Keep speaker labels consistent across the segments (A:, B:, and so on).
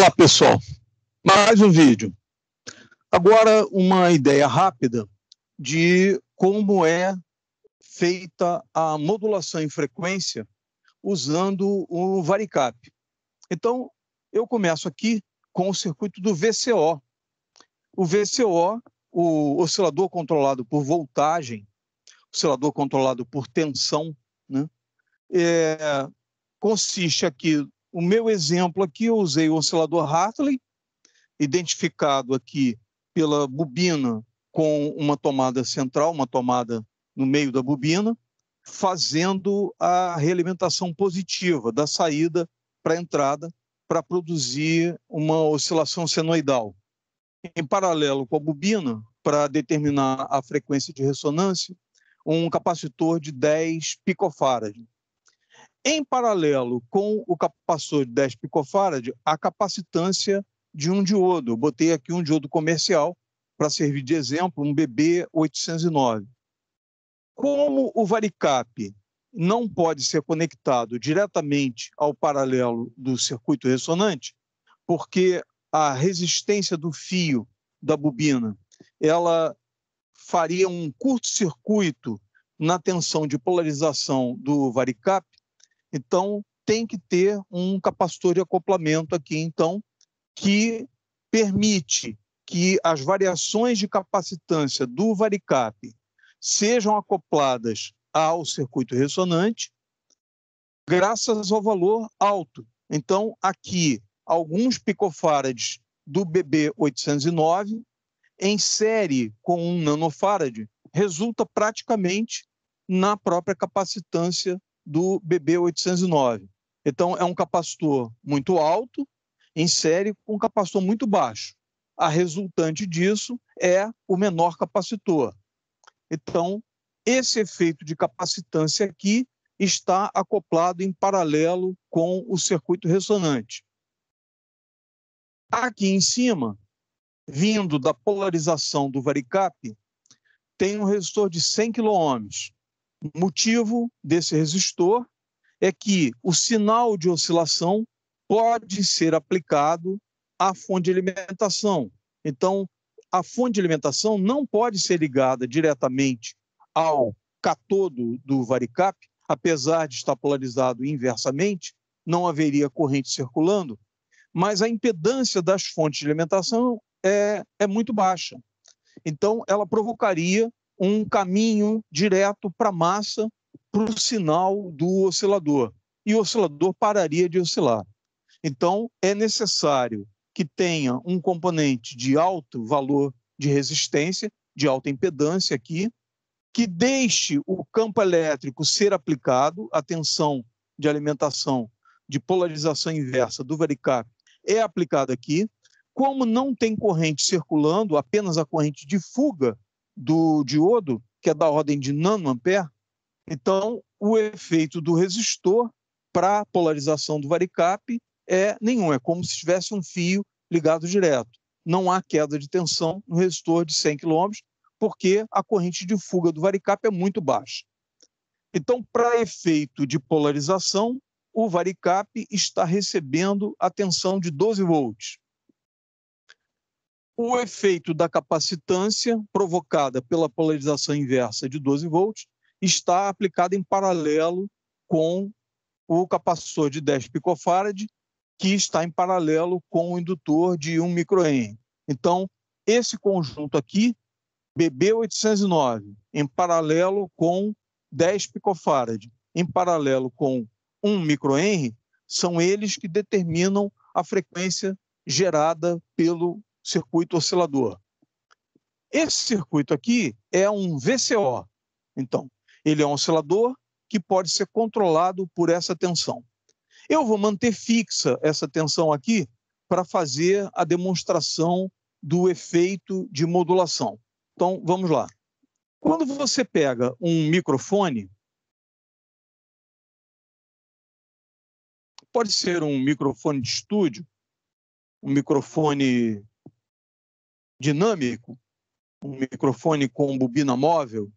A: Olá pessoal, mais um vídeo. Agora uma ideia rápida de como é feita a modulação em frequência usando o varicap. Então eu começo aqui com o circuito do VCO. O VCO, o oscilador controlado por voltagem, oscilador controlado por tensão, né? É, consiste aqui o meu exemplo aqui, eu usei o oscilador Hartley, identificado aqui pela bobina com uma tomada central, uma tomada no meio da bobina, fazendo a realimentação positiva da saída para a entrada para produzir uma oscilação senoidal. Em paralelo com a bobina, para determinar a frequência de ressonância, um capacitor de 10 picofarads em paralelo com o capacitor de 10 picofarad, a capacitância de um diodo. Eu botei aqui um diodo comercial para servir de exemplo, um BB809. Como o varicap não pode ser conectado diretamente ao paralelo do circuito ressonante, porque a resistência do fio da bobina, ela faria um curto-circuito na tensão de polarização do varicap então, tem que ter um capacitor de acoplamento aqui, então, que permite que as variações de capacitância do varicap sejam acopladas ao circuito ressonante, graças ao valor alto. Então, aqui, alguns picofarads do BB809, em série com um nanofarad, resulta praticamente na própria capacitância do BB809. Então, é um capacitor muito alto, em série, com um capacitor muito baixo. A resultante disso é o menor capacitor. Então, esse efeito de capacitância aqui está acoplado em paralelo com o circuito ressonante. Aqui em cima, vindo da polarização do varicap, tem um resistor de 100 kΩ motivo desse resistor é que o sinal de oscilação pode ser aplicado à fonte de alimentação. Então, a fonte de alimentação não pode ser ligada diretamente ao catodo do varicap, apesar de estar polarizado inversamente, não haveria corrente circulando, mas a impedância das fontes de alimentação é, é muito baixa. Então, ela provocaria um caminho direto para a massa, para o sinal do oscilador. E o oscilador pararia de oscilar. Então, é necessário que tenha um componente de alto valor de resistência, de alta impedância aqui, que deixe o campo elétrico ser aplicado, a tensão de alimentação de polarização inversa do varicap é aplicada aqui. Como não tem corrente circulando, apenas a corrente de fuga do diodo, que é da ordem de nanoampere. Então, o efeito do resistor para a polarização do varicap é nenhum, é como se tivesse um fio ligado direto. Não há queda de tensão no resistor de 100 km, porque a corrente de fuga do varicap é muito baixa. Então, para efeito de polarização, o varicap está recebendo a tensão de 12 volts o efeito da capacitância provocada pela polarização inversa de 12 volts está aplicado em paralelo com o capacitor de 10 picofarad, que está em paralelo com o indutor de 1 microamp. Então, esse conjunto aqui, BB809, em paralelo com 10 picofarad, em paralelo com 1 microamp, são eles que determinam a frequência gerada pelo circuito oscilador. Esse circuito aqui é um VCO. Então, ele é um oscilador que pode ser controlado por essa tensão. Eu vou manter fixa essa tensão aqui para fazer a demonstração do efeito de modulação. Então, vamos lá. Quando você pega um microfone, pode ser um microfone de estúdio, um microfone dinâmico, um microfone com bobina móvel,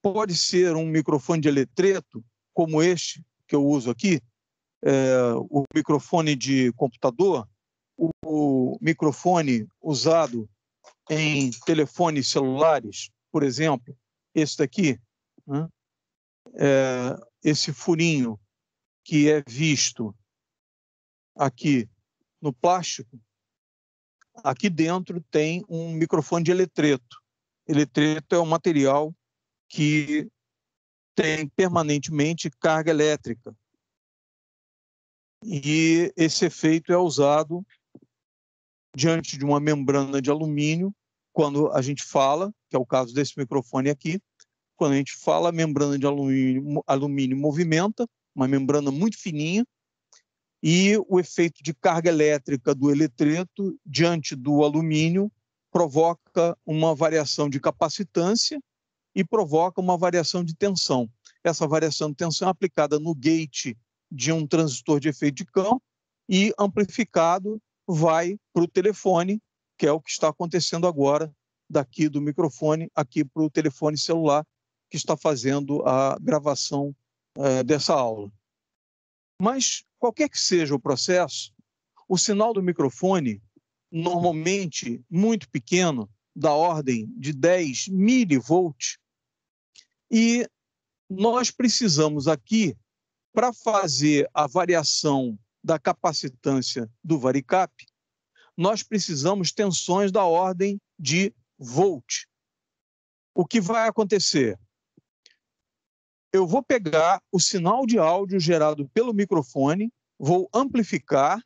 A: pode ser um microfone de eletreto, como este que eu uso aqui, é, o microfone de computador, o, microfone usado em telefones celulares, por exemplo, esse daqui, né? é, esse furinho que é visto aqui no plástico, Aqui dentro tem um microfone de eletreto. Eletreto é um material que tem permanentemente carga elétrica. E esse efeito é usado diante de uma membrana de alumínio, quando a gente fala, que é o caso desse microfone aqui, quando a gente fala, a membrana de alumínio, alumínio movimenta, uma membrana muito fininha, e o efeito de carga elétrica do eletreto diante do alumínio provoca uma variação de capacitância e provoca uma variação de tensão. Essa variação de tensão é aplicada no gate de um transistor de efeito de campo e amplificado vai para o telefone, que é o que está acontecendo agora, daqui do microfone aqui para o telefone celular, que está fazendo a gravação eh, dessa aula. Mas Qualquer que seja o processo, o sinal do microfone, normalmente muito pequeno, da ordem de 10 milivolts, e nós precisamos aqui, para fazer a variação da capacitância do varicap, nós precisamos tensões da ordem de volt. O que vai acontecer? eu vou pegar o sinal de áudio gerado pelo microfone, vou amplificar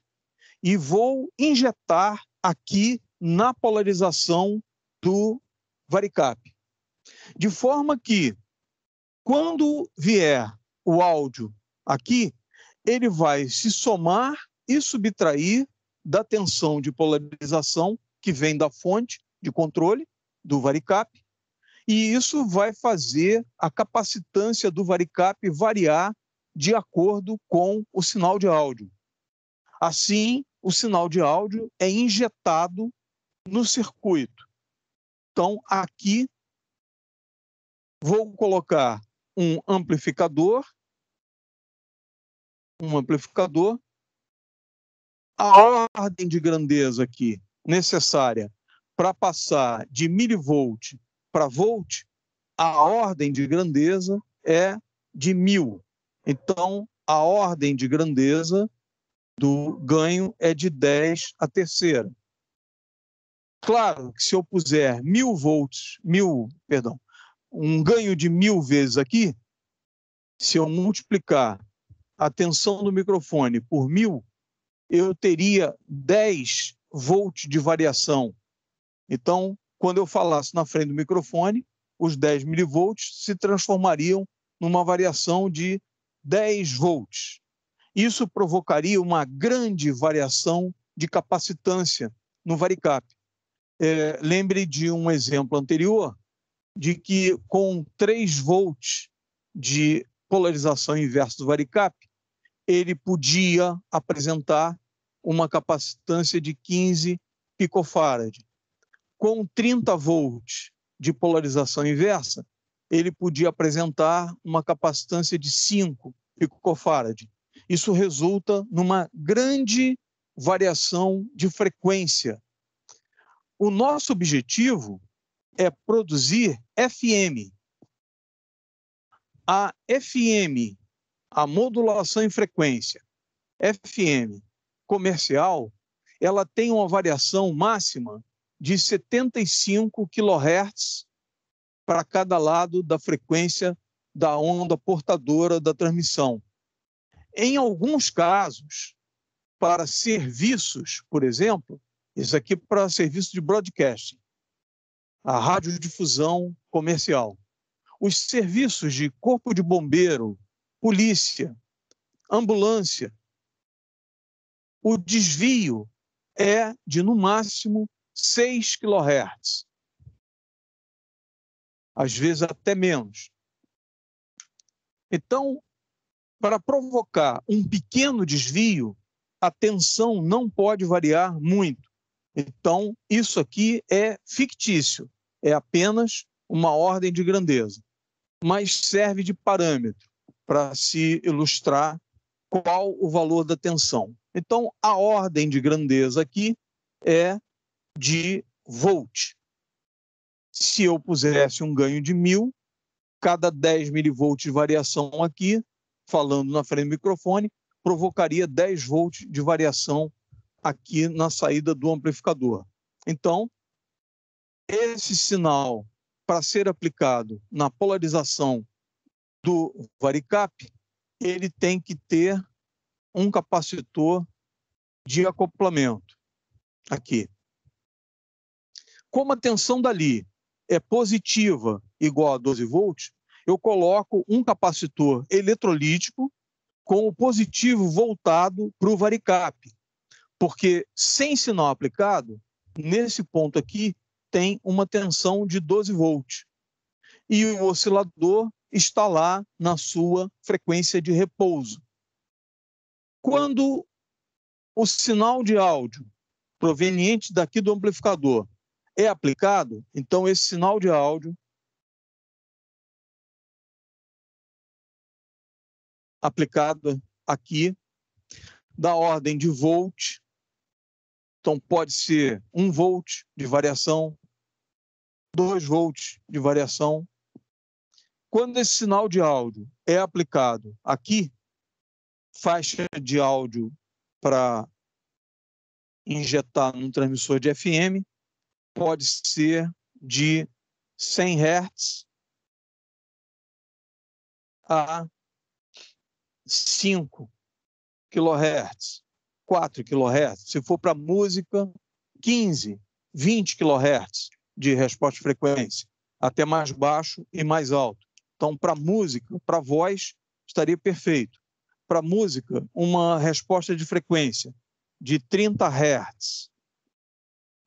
A: e vou injetar aqui na polarização do varicap. De forma que, quando vier o áudio aqui, ele vai se somar e subtrair da tensão de polarização que vem da fonte de controle do varicap e isso vai fazer a capacitância do varicap variar de acordo com o sinal de áudio. Assim, o sinal de áudio é injetado no circuito. Então, aqui vou colocar um amplificador, um amplificador. A ordem de grandeza aqui necessária para passar de milivolt para Volt, a ordem de grandeza é de mil. Então, a ordem de grandeza do ganho é de 10 a terceira. Claro que se eu puser mil volts, mil, perdão, um ganho de mil vezes aqui, se eu multiplicar a tensão do microfone por mil, eu teria 10 volts de variação. Então, quando eu falasse na frente do microfone, os 10 milivolts se transformariam numa variação de 10 volts. Isso provocaria uma grande variação de capacitância no varicap. É, lembre de um exemplo anterior, de que com 3 volts de polarização inversa do varicap, ele podia apresentar uma capacitância de 15 picofarad com 30 volts de polarização inversa, ele podia apresentar uma capacitância de 5 picofarad. Isso resulta numa grande variação de frequência. O nosso objetivo é produzir FM. A FM, a modulação em frequência, FM comercial, ela tem uma variação máxima de 75 kHz para cada lado da frequência da onda portadora da transmissão. Em alguns casos, para serviços, por exemplo, isso aqui é para serviço de broadcasting, a radiodifusão comercial. Os serviços de corpo de bombeiro, polícia, ambulância, o desvio é de, no máximo, 6 kHz. Às vezes até menos. Então, para provocar um pequeno desvio, a tensão não pode variar muito. Então, isso aqui é fictício, é apenas uma ordem de grandeza, mas serve de parâmetro para se ilustrar qual o valor da tensão. Então, a ordem de grandeza aqui é de volt. Se eu pusesse um ganho de mil, cada 10 milivolts de variação aqui, falando na frente do microfone, provocaria 10 volts de variação aqui na saída do amplificador. Então, esse sinal, para ser aplicado na polarização do varicap, ele tem que ter um capacitor de acoplamento aqui. Como a tensão dali é positiva, igual a 12 volts, eu coloco um capacitor eletrolítico com o positivo voltado para o varicap, porque sem sinal aplicado, nesse ponto aqui, tem uma tensão de 12 volts. E o oscilador está lá na sua frequência de repouso. Quando o sinal de áudio proveniente daqui do amplificador é aplicado, então esse sinal de áudio aplicado aqui da ordem de volt. Então, pode ser 1 volt de variação, 2 volts de variação. Quando esse sinal de áudio é aplicado aqui, faixa de áudio para injetar num transmissor de FM, pode ser de 100 Hz a 5 kHz, 4 kHz. Se for para música, 15, 20 kHz de resposta de frequência, até mais baixo e mais alto. Então, para música, para voz, estaria perfeito. Para música, uma resposta de frequência de 30 Hz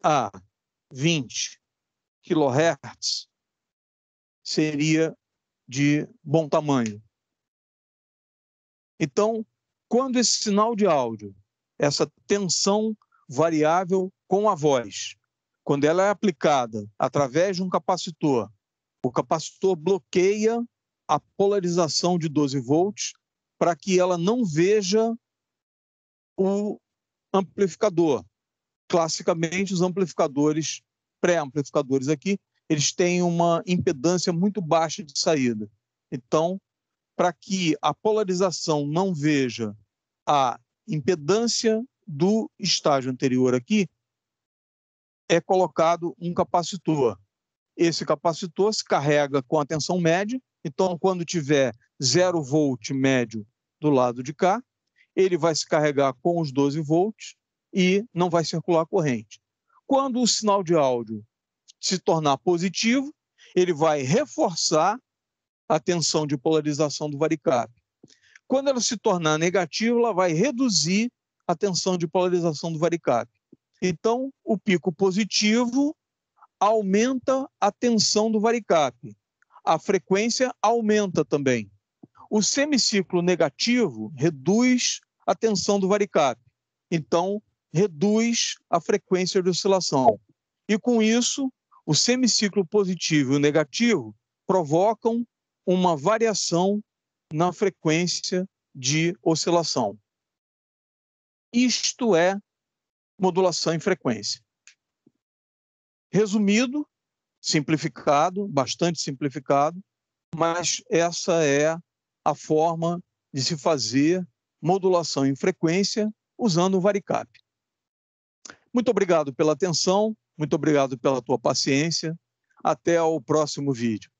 A: a 20 kHz seria de bom tamanho. Então, quando esse sinal de áudio, essa tensão variável com a voz, quando ela é aplicada através de um capacitor, o capacitor bloqueia a polarização de 12 volts para que ela não veja o amplificador, classicamente, os amplificadores, pré-amplificadores aqui, eles têm uma impedância muito baixa de saída. Então, para que a polarização não veja a impedância do estágio anterior aqui, é colocado um capacitor. Esse capacitor se carrega com a tensão média, então quando tiver zero volt médio do lado de cá, ele vai se carregar com os 12 volts e não vai circular corrente. Quando o sinal de áudio se tornar positivo, ele vai reforçar a tensão de polarização do varicap. Quando ela se tornar negativa, ela vai reduzir a tensão de polarização do varicap. Então, o pico positivo aumenta a tensão do varicap. A frequência aumenta também. O semiciclo negativo reduz a tensão do varicap. Então, reduz a frequência de oscilação. E com isso, o semiciclo positivo e o negativo provocam uma variação na frequência de oscilação. Isto é modulação em frequência. Resumido, simplificado, bastante simplificado, mas essa é a forma de se fazer modulação em frequência usando o varicap. Muito obrigado pela atenção, muito obrigado pela tua paciência. Até o próximo vídeo.